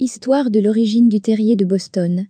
Histoire de l'origine du terrier de Boston.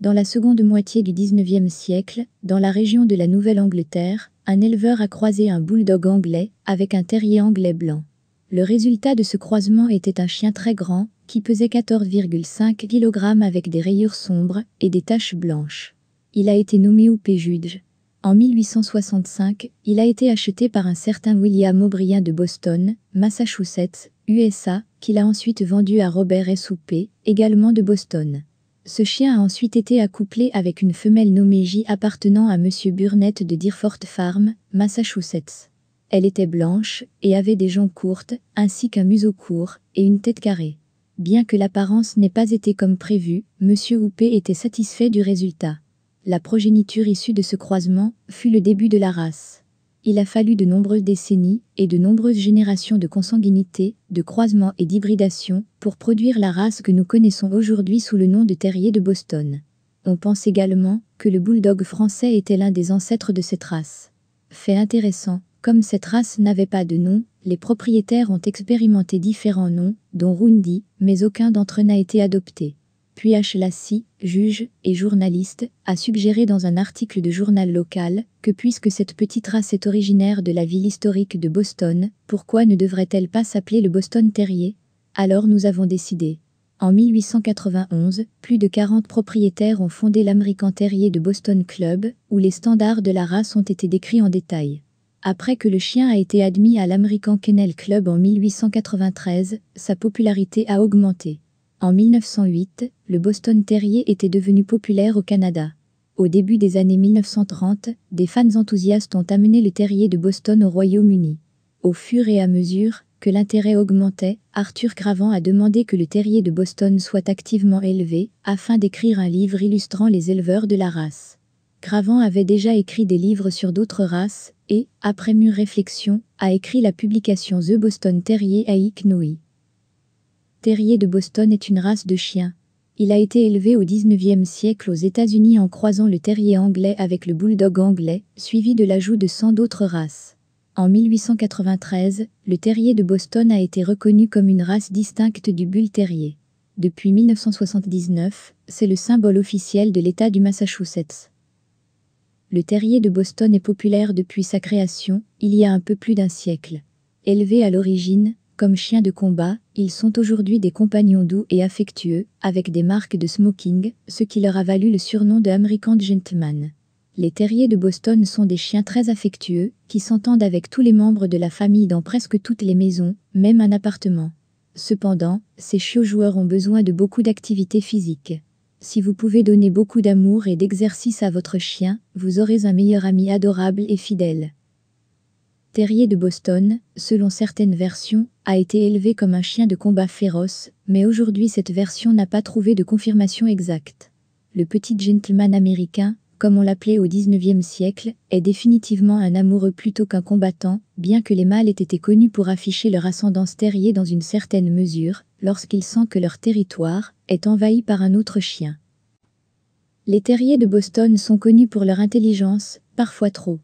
Dans la seconde moitié du XIXe siècle, dans la région de la Nouvelle-Angleterre, un éleveur a croisé un bulldog anglais avec un terrier anglais blanc. Le résultat de ce croisement était un chien très grand, qui pesait 14,5 kg avec des rayures sombres et des taches blanches. Il a été nommé Oupé Judge. En 1865, il a été acheté par un certain William O'Brien de Boston, Massachusetts, USA, qu'il a ensuite vendu à Robert S. Houpé, également de Boston. Ce chien a ensuite été accouplé avec une femelle nommée J appartenant à M. Burnett de Deerford Farm, Massachusetts. Elle était blanche et avait des jambes courtes, ainsi qu'un museau court et une tête carrée. Bien que l'apparence n'ait pas été comme prévu, M. Houpé était satisfait du résultat. La progéniture issue de ce croisement fut le début de la race il a fallu de nombreuses décennies et de nombreuses générations de consanguinité, de croisement et d'hybridation pour produire la race que nous connaissons aujourd'hui sous le nom de terrier de Boston. On pense également que le bulldog français était l'un des ancêtres de cette race. Fait intéressant, comme cette race n'avait pas de nom, les propriétaires ont expérimenté différents noms, dont Rundi, mais aucun d'entre eux n'a été adopté. H. Lassie, juge et journaliste, a suggéré dans un article de journal local que puisque cette petite race est originaire de la ville historique de Boston, pourquoi ne devrait-elle pas s'appeler le Boston Terrier Alors nous avons décidé. En 1891, plus de 40 propriétaires ont fondé l'American Terrier de Boston Club, où les standards de la race ont été décrits en détail. Après que le chien a été admis à l'American Kennel Club en 1893, sa popularité a augmenté. En 1908, le Boston Terrier était devenu populaire au Canada. Au début des années 1930, des fans enthousiastes ont amené le terrier de Boston au Royaume-Uni. Au fur et à mesure que l'intérêt augmentait, Arthur Gravant a demandé que le terrier de Boston soit activement élevé afin d'écrire un livre illustrant les éleveurs de la race. Gravant avait déjà écrit des livres sur d'autres races et, après mûre réflexion, a écrit la publication The Boston Terrier à Iknoi. Le terrier de Boston est une race de chien. Il a été élevé au XIXe siècle aux États-Unis en croisant le terrier anglais avec le bulldog anglais, suivi de l'ajout de 100 d'autres races. En 1893, le terrier de Boston a été reconnu comme une race distincte du bull terrier. Depuis 1979, c'est le symbole officiel de l'État du Massachusetts. Le terrier de Boston est populaire depuis sa création, il y a un peu plus d'un siècle. Élevé à l'origine, comme chiens de combat, ils sont aujourd'hui des compagnons doux et affectueux, avec des marques de smoking, ce qui leur a valu le surnom de American Gentleman. Les terriers de Boston sont des chiens très affectueux, qui s'entendent avec tous les membres de la famille dans presque toutes les maisons, même un appartement. Cependant, ces chiots joueurs ont besoin de beaucoup d'activité physique. Si vous pouvez donner beaucoup d'amour et d'exercice à votre chien, vous aurez un meilleur ami adorable et fidèle terrier de Boston, selon certaines versions, a été élevé comme un chien de combat féroce, mais aujourd'hui cette version n'a pas trouvé de confirmation exacte. Le petit gentleman américain, comme on l'appelait au XIXe siècle, est définitivement un amoureux plutôt qu'un combattant, bien que les mâles aient été connus pour afficher leur ascendance terrier dans une certaine mesure, lorsqu'ils sentent que leur territoire est envahi par un autre chien. Les terriers de Boston sont connus pour leur intelligence, parfois trop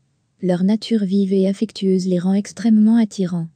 leur nature vive et affectueuse les rend extrêmement attirants.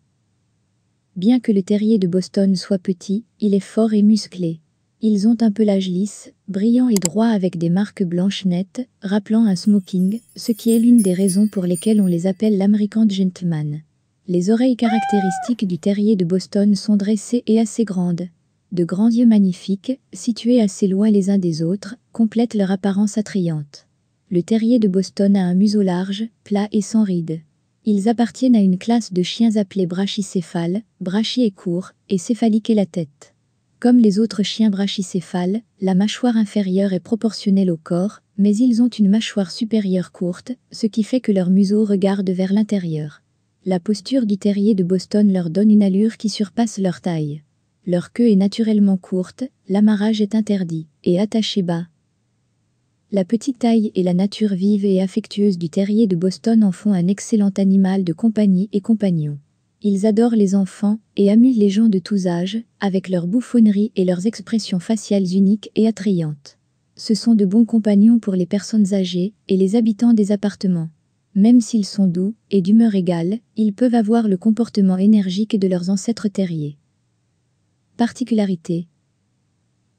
Bien que le terrier de Boston soit petit, il est fort et musclé. Ils ont un pelage lisse, brillant et droit avec des marques blanches nettes, rappelant un smoking, ce qui est l'une des raisons pour lesquelles on les appelle l'American Gentleman. Les oreilles caractéristiques du terrier de Boston sont dressées et assez grandes. De grands yeux magnifiques, situés assez loin les uns des autres, complètent leur apparence attrayante. Le terrier de Boston a un museau large, plat et sans rides. Ils appartiennent à une classe de chiens appelés brachycéphales, brachy est court, et céphalique la tête. Comme les autres chiens brachycéphales, la mâchoire inférieure est proportionnelle au corps, mais ils ont une mâchoire supérieure courte, ce qui fait que leur museau regarde vers l'intérieur. La posture du terrier de Boston leur donne une allure qui surpasse leur taille. Leur queue est naturellement courte, l'amarrage est interdit, et attaché bas, la petite taille et la nature vive et affectueuse du terrier de Boston en font un excellent animal de compagnie et compagnon. Ils adorent les enfants et amusent les gens de tous âges, avec leur bouffonnerie et leurs expressions faciales uniques et attrayantes. Ce sont de bons compagnons pour les personnes âgées et les habitants des appartements. Même s'ils sont doux et d'humeur égale, ils peuvent avoir le comportement énergique de leurs ancêtres terriers. Particularité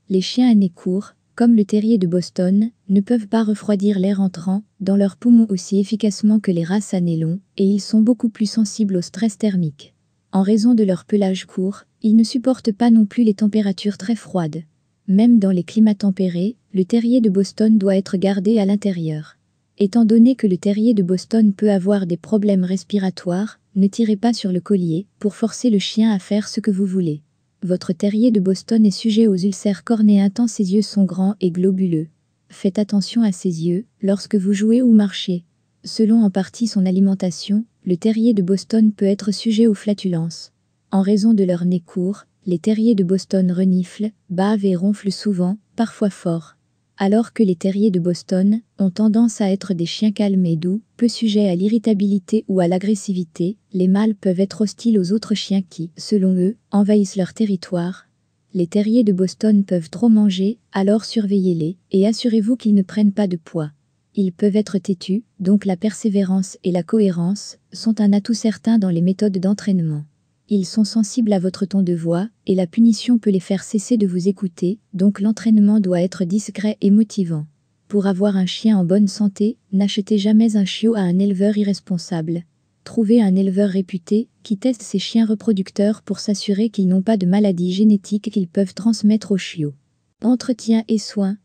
les chiens à nez court, comme le terrier de Boston, ne peuvent pas refroidir l'air entrant dans leurs poumons aussi efficacement que les races à nez long, et ils sont beaucoup plus sensibles au stress thermique. En raison de leur pelage court, ils ne supportent pas non plus les températures très froides. Même dans les climats tempérés, le terrier de Boston doit être gardé à l'intérieur. Étant donné que le terrier de Boston peut avoir des problèmes respiratoires, ne tirez pas sur le collier pour forcer le chien à faire ce que vous voulez. Votre terrier de Boston est sujet aux ulcères cornéens tant ses yeux sont grands et globuleux. Faites attention à ses yeux lorsque vous jouez ou marchez. Selon en partie son alimentation, le terrier de Boston peut être sujet aux flatulences. En raison de leur nez court, les terriers de Boston reniflent, bavent et ronflent souvent, parfois fort alors que les terriers de Boston ont tendance à être des chiens calmes et doux, peu sujets à l'irritabilité ou à l'agressivité, les mâles peuvent être hostiles aux autres chiens qui, selon eux, envahissent leur territoire. Les terriers de Boston peuvent trop manger, alors surveillez-les et assurez-vous qu'ils ne prennent pas de poids. Ils peuvent être têtus, donc la persévérance et la cohérence sont un atout certain dans les méthodes d'entraînement. Ils sont sensibles à votre ton de voix, et la punition peut les faire cesser de vous écouter, donc l'entraînement doit être discret et motivant. Pour avoir un chien en bonne santé, n'achetez jamais un chiot à un éleveur irresponsable. Trouvez un éleveur réputé, qui teste ses chiens reproducteurs pour s'assurer qu'ils n'ont pas de maladies génétiques qu'ils peuvent transmettre aux chiots. Entretien et soins,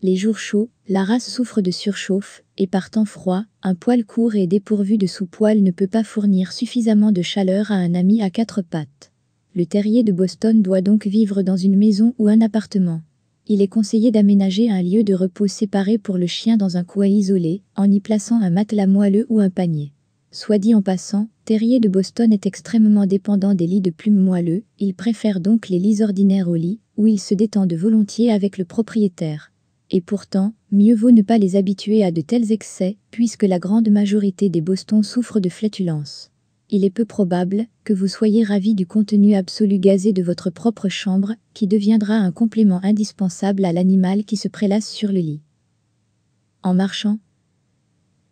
les jours chauds, la race souffre de surchauffe, et par temps froid, un poil court et dépourvu de sous-poil ne peut pas fournir suffisamment de chaleur à un ami à quatre pattes. Le terrier de Boston doit donc vivre dans une maison ou un appartement. Il est conseillé d'aménager un lieu de repos séparé pour le chien dans un coin isolé, en y plaçant un matelas moelleux ou un panier. Soit dit en passant, terrier de Boston est extrêmement dépendant des lits de plumes moelleux, il préfère donc les lits ordinaires aux lits, où il se détend de volontiers avec le propriétaire. Et pourtant, mieux vaut ne pas les habituer à de tels excès, puisque la grande majorité des Bostons souffrent de flatulences. Il est peu probable que vous soyez ravi du contenu absolu gazé de votre propre chambre, qui deviendra un complément indispensable à l'animal qui se prélasse sur le lit. En marchant,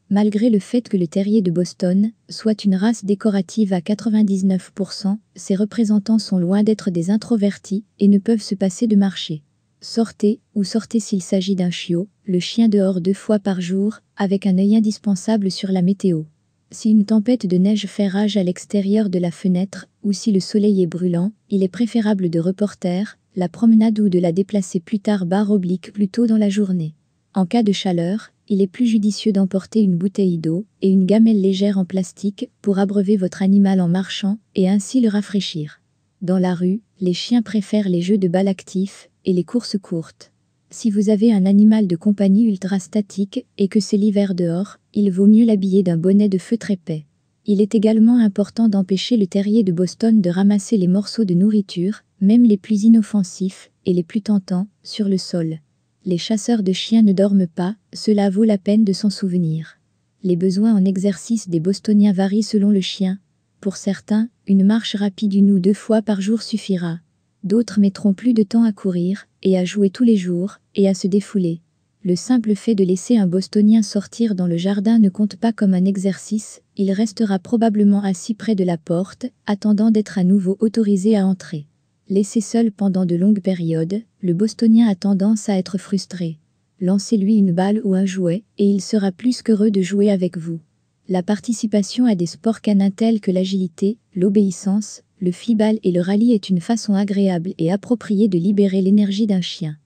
Malgré le fait que le terrier de Boston soit une race décorative à 99%, ses représentants sont loin d'être des introvertis et ne peuvent se passer de marcher. Sortez, ou sortez s'il s'agit d'un chiot, le chien dehors deux fois par jour, avec un œil indispensable sur la météo. Si une tempête de neige fait rage à l'extérieur de la fenêtre, ou si le soleil est brûlant, il est préférable de reporter la promenade ou de la déplacer plus tard barre oblique plus tôt dans la journée. En cas de chaleur, il est plus judicieux d'emporter une bouteille d'eau et une gamelle légère en plastique pour abreuver votre animal en marchant et ainsi le rafraîchir. Dans la rue, les chiens préfèrent les jeux de bal actifs et les courses courtes. Si vous avez un animal de compagnie ultra statique et que c'est l'hiver dehors, il vaut mieux l'habiller d'un bonnet de feutre épais. Il est également important d'empêcher le terrier de Boston de ramasser les morceaux de nourriture, même les plus inoffensifs et les plus tentants, sur le sol. Les chasseurs de chiens ne dorment pas, cela vaut la peine de s'en souvenir. Les besoins en exercice des Bostoniens varient selon le chien, pour certains, une marche rapide une ou deux fois par jour suffira. D'autres mettront plus de temps à courir, et à jouer tous les jours, et à se défouler. Le simple fait de laisser un Bostonien sortir dans le jardin ne compte pas comme un exercice, il restera probablement assis près de la porte, attendant d'être à nouveau autorisé à entrer. Laissé seul pendant de longues périodes, le Bostonien a tendance à être frustré. Lancez-lui une balle ou un jouet, et il sera plus qu'heureux de jouer avec vous. La participation à des sports canins tels que l'agilité, l'obéissance, le fibal et le rallye est une façon agréable et appropriée de libérer l'énergie d'un chien.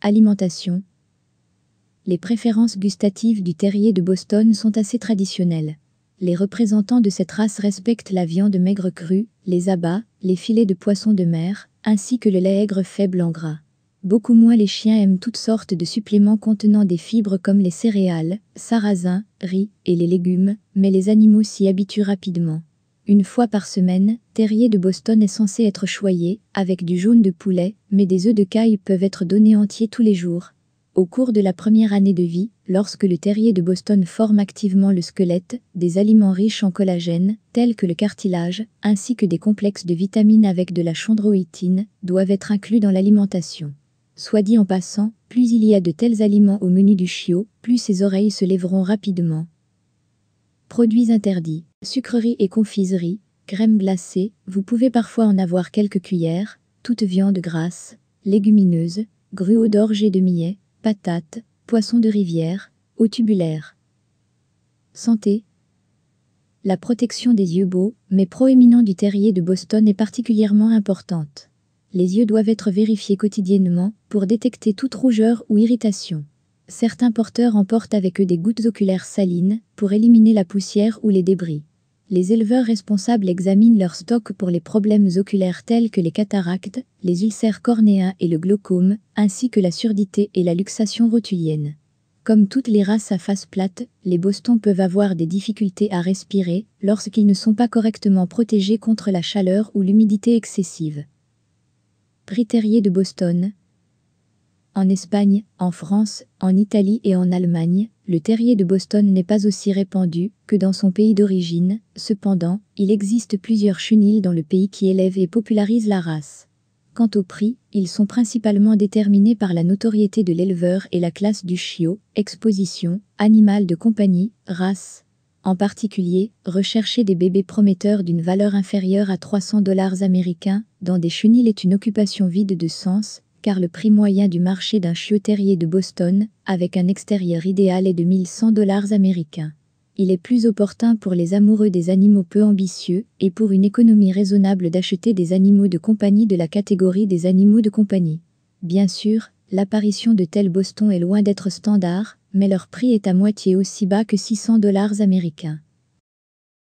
Alimentation Les préférences gustatives du terrier de Boston sont assez traditionnelles. Les représentants de cette race respectent la viande maigre crue, les abats, les filets de poisson de mer, ainsi que le lait aigre faible en gras. Beaucoup moins les chiens aiment toutes sortes de suppléments contenant des fibres comme les céréales, sarrasins, riz et les légumes, mais les animaux s'y habituent rapidement. Une fois par semaine, Terrier de Boston est censé être choyé, avec du jaune de poulet, mais des œufs de caille peuvent être donnés entiers tous les jours. Au cours de la première année de vie, lorsque le terrier de Boston forme activement le squelette, des aliments riches en collagène, tels que le cartilage, ainsi que des complexes de vitamines avec de la chondroïtine, doivent être inclus dans l'alimentation. Soit dit en passant, plus il y a de tels aliments au menu du chiot, plus ses oreilles se lèveront rapidement. Produits interdits, sucreries et confiseries, crèmes glacées, vous pouvez parfois en avoir quelques cuillères, toute viande grasse, légumineuses, gruau d'orge et de millet, patates, poissons de rivière, eau tubulaire. Santé La protection des yeux beaux, mais proéminents du terrier de Boston est particulièrement importante. Les yeux doivent être vérifiés quotidiennement pour détecter toute rougeur ou irritation. Certains porteurs emportent avec eux des gouttes oculaires salines pour éliminer la poussière ou les débris. Les éleveurs responsables examinent leur stock pour les problèmes oculaires tels que les cataractes, les ulcères cornéens et le glaucome, ainsi que la surdité et la luxation rotulienne. Comme toutes les races à face plate, les bostons peuvent avoir des difficultés à respirer lorsqu'ils ne sont pas correctement protégés contre la chaleur ou l'humidité excessive terrier de Boston. En Espagne, en France, en Italie et en Allemagne, le terrier de Boston n'est pas aussi répandu que dans son pays d'origine, cependant, il existe plusieurs chenils dans le pays qui élèvent et popularisent la race. Quant aux prix, ils sont principalement déterminés par la notoriété de l'éleveur et la classe du chiot, exposition, animal de compagnie, race, en particulier, rechercher des bébés prometteurs d'une valeur inférieure à 300 dollars américains dans des chenilles est une occupation vide de sens, car le prix moyen du marché d'un chiot terrier de Boston, avec un extérieur idéal, est de 1100 dollars américains. Il est plus opportun pour les amoureux des animaux peu ambitieux et pour une économie raisonnable d'acheter des animaux de compagnie de la catégorie des animaux de compagnie. Bien sûr, l'apparition de tels Boston est loin d'être standard, mais leur prix est à moitié aussi bas que 600 dollars américains.